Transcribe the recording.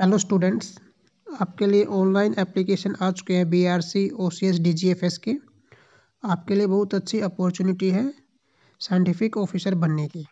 hello students आपके लिए online application आ चुके हैं B R C O C S D G F S के आपके लिए बहुत अच्छी अपॉर्चुनिटी है साइंटिफिक ऑफिसर बनने की